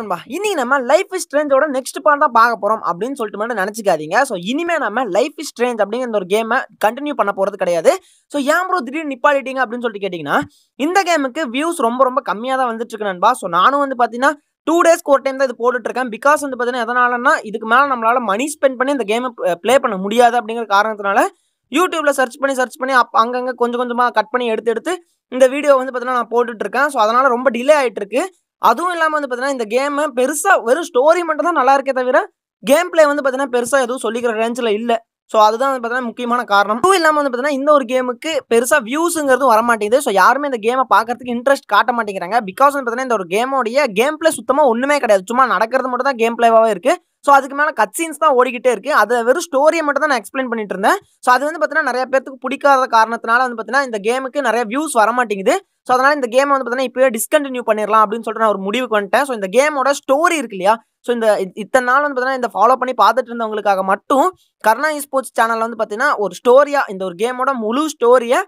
நண்பா இன்னைக்கு நம்ம லைஃப் இஸ் ஸ்ட்ரேஞ்சோட நெக்ஸ்ட் பார்ட் தான் பார்க்க போகிறோம் அப்படின்னு சொல்லிட்டு மட்டும் நினைச்சிக்காதீங்க ஸோ இனிமேல் நம்ம லைஃப் ஸ்ட்ரேஞ்ச் அப்படிங்கிற ஒரு கேமை கண்டினியூ பண்ண போகிறது கிடையாது ஸோ ஏன் ப்ரோ திடீர்னு நிப்பாடிட்டீங்க அப்படின்னு சொல்லிட்டு கேட்டிங்கன்னா இந்த கேமுக்கு வியூஸ் ரொம்ப ரொம்ப கம்மியாக தான் வந்துட்டு இருக்கு நண்பா ஸோ நானும் வந்து பார்த்தீங்கன்னா டூ டேஸ்க்கு ஒரு டைம் தான் இது போட்டுட்ருக்கேன் பிகாஸ் வந்து பார்த்தீங்கன்னா எதனாலன்னா இதுக்கு மேலே நம்மளால் மணி ஸ்பெண்ட் பண்ணி இந்த கேமை ப்ளே பண்ண முடியாது அப்படிங்கிற காரணத்தினால யூடியூப்பில் சர்ச் பண்ணி சர்ச் பண்ணி அப் அங்கங்கே கொஞ்சம் கொஞ்சமாக கட் பண்ணி எடுத்து எடுத்து இந்த வீடியோ வந்து பார்த்தீங்கன்னா நான் போட்டுட்ருக்கேன் ஸோ அதனால் ரொம்ப டிலே ஆகிட்டு இருக்கு அதுவும் இல்லாமல் வந்து பார்த்தீங்கன்னா இந்த கேமை பெருசாக வெறும் ஸ்டோரி மட்டும் தான் நல்லா இருக்கே தவிர கேம் பிளே வந்து பார்த்தீங்கன்னா பெருசாக எதுவும் சொல்லிக்கிற ரேஞ்சில் இல்லை ஸோ அதுதான் வந்து பார்த்தீங்கன்னா முக்கியமான காரணம் அதுவும் இல்லாமல் வந்து பார்த்தீங்கன்னா இந்த ஒரு கேமுக்கு பெருசாக வியூஸுங்கிறது வரமாட்டேங்குது ஸோ யாருமே இந்த கேமை பார்க்கறதுக்கு இன்ட்ரெஸ்ட் காட்ட மாட்டேங்கிறாங்க பிகாஸ் வந்து பார்த்தீங்கன்னா இந்த ஒரு கேமோடைய கேம் பிளே சுத்தமாக ஒன்றுமே கிடையாது சும்மா நடக்கிறது மட்டும் தான் கேம் பிளேவாகவே இருக்குது ஸோ அதுக்கு மேலே கட் சீன்ஸ் தான் ஓடிக்கிட்டே இருக்குது அதை வெறும் ஸ்டோரியை மட்டும் தான் நான் எக்ஸ்பிளைன் பண்ணிட்டு இருந்தேன் ஸோ அது வந்து பார்த்தீங்கன்னா நிறைய பேருக்கு பிடிக்காத காரணத்தினால வந்து பார்த்தீங்கன்னா இந்த கேமுக்கு நிறைய வியூஸ் வர மாட்டேங்குது ஸோ அதனால் இந்த கேமை வந்து பார்த்தீங்கன்னா இப்போயே டிஸ்கண்டினியூ பண்ணிடலாம் அப்படின்னு சொல்லிட்டு நான் ஒரு முடிவுக்கு பண்ணிட்டேன் ஸோ இந்த கேமோட ஸ்டோரி இருக்கு இல்லையா ஸோ இந்த இத்தனை நாள் வந்து பார்த்தீங்கன்னா இந்த ஃபாலோ பண்ணி பார்த்துட்டு இருந்தவங்களுக்காக மட்டும் கர்ணா ஸ்போர்ட்ஸ் சேனலில் வந்து பார்த்தீங்கன்னா ஒரு ஸ்டோரியாக இந்த ஒரு கேமோட முழு ஸ்டோரியை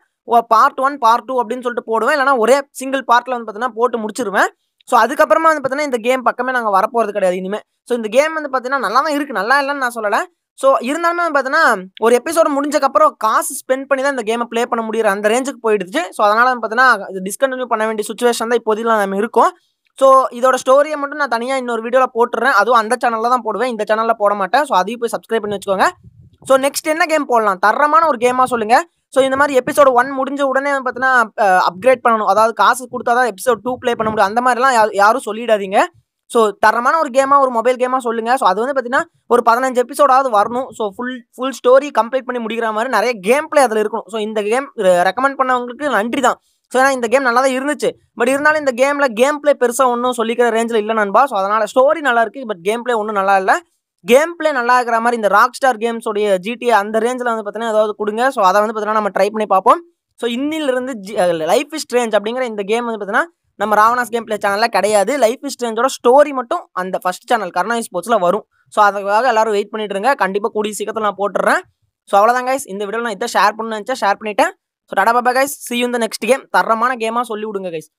பார்ட் ஒன் பார்ட் டூ அப்படின்னு சொல்லிட்டு போடுவேன் இல்லைனா ஒரே சிங்கிள் பார்ட்டில் வந்து பார்த்தீங்கன்னா போட்டு முடிச்சிருவேன் ஸோ அதுக்கப்புறமா வந்து பார்த்தீங்கன்னா இந்த கேம் பக்கமே நாங்கள் வரப்போகிறது கிடையாது இனிமேல் ஸோ இந்த கேம் வந்து பார்த்தீங்கன்னா நல்லா தான் இருக்குது நல்லா இல்லைன்னு நான் சொல்லலை ஸோ இருந்தாலுமே வந்து பார்த்தீங்கன்னா ஒரு எபிசோடு முடிஞ்சக்கப்புறம் காசு ஸ்பெண்ட் பண்ணி தான் இந்த கேமை ப்ளே பண்ண முடியிற அந்த ரேஞ்சுக்கு போயிடுச்சு ஸோ அதனால் வந்து பார்த்தீங்கன்னா டிஸ்கண்டினியூ பண்ண வேண்டிய சுச்சுவேஷன் தான் இப்போதையில் நம்ம இருக்கும் ஸோ இதோட ஸ்டோரியை மட்டும் நான் தனியாக இன்னொரு வீடியோவில் போட்டுறேன் அதுவும் அந்த சேனலில் தான் போடுவேன் இந்த சேனலில் போட மாட்டேன் ஸோ அதையும் போய் சப்ஸ்கிரைப் பண்ணி வச்சுக்கோங்க ஸோ நெக்ஸ்ட் என்ன கேம் போடலாம் தரமான ஒரு கேமாக சொல்லுங்கள் ஸோ இந்த மாதிரி எபிசோட் ஒன் முடிஞ்ச உடனே பார்த்தீங்கன்னா அப்கிரேட் பண்ணணும் அதாவது காசு கொடுத்தா தான் எபிசோட் டூ ப்ளே பண்ண முடியும் அந்த மாதிரிலாம் யாரும் சொல்லிடாதீங்க ஸோ தரமான ஒரு கேமாக ஒரு மொபைல் கேமாக சொல்லுங்கள் ஸோ அது வந்து பார்த்தீங்கன்னா ஒரு பதினஞ்சு எபிசோடாவது வரணும் so full full story complete பண்ணி முடிக்கிற மாதிரி நிறைய கேம் பிளே அதில் இருக்கணும் ஸோ இந்த கேம் ரெக்கமெண்ட் பண்ணவங்களுக்கு நன்றி தான் ஸோ ஏன்னா இந்த கேம் நல்லா தான் இருந்துச்சு பட் இருந்தாலும் இந்த கேமில் கேம் பிளே பெருசாக ஒன்றும் சொல்லிக்கிற ரேஞ்சில் இல்லை நண்பா ஸோ அதனால் ஸ்டோரி நல்லா இருக்குது பட் கேம் பிளே ஒன்றும் நல்லா இல்லை கேம் பிளே நல்லா இருக்கிற மாதிரி இந்த ராக் ஸ்டார் கேம்ஸோடைய ஜிடிஏ அந்த ரேஞ்சில் வந்து பார்த்தீங்கன்னா ஏதாவது கொடுங்க ஸோ அதை வந்து பார்த்தீங்கன்னா நம்ம ட்ரை பண்ணி பார்ப்போம் ஸோ இன்னிலிருந்து லைஃப் இஸ் ஸ்ட்ரேஞ்ச் அப்படிங்கிற இந்த கேம் வந்து பார்த்தீங்கன்னா நம்ம ராவணாஸ் கேம் பிளே சேனலில் கிடையாது லைஃப் இஸ் ஸ்ட்ரேஞ்சோட ஸ்டோரி மட்டும் அந்த ஃபஸ்ட் சேனல் கர்ணா ஸ்போர்ட்ஸில் வரும் ஸோ அதுக்காக எல்லாரும் வெயிட் பண்ணிட்டு இருங்க கண்டிப்பாக கூடிய சீக்கிரத்தில் நான் போட்டுறேன் ஸோ அவ்வளோதான் கைஸ் இந்த வீடியோ நான் இதை ஷேர் பண்ணணும்னு நினச்சேன் ஷேர் பண்ணிட்டேன் ஸோ டாடா பாபா கைஸ் சி இந்த நெக்ஸ்ட் கேம் தரமான கேமாக சொல்லி விடுங்க கைஸ்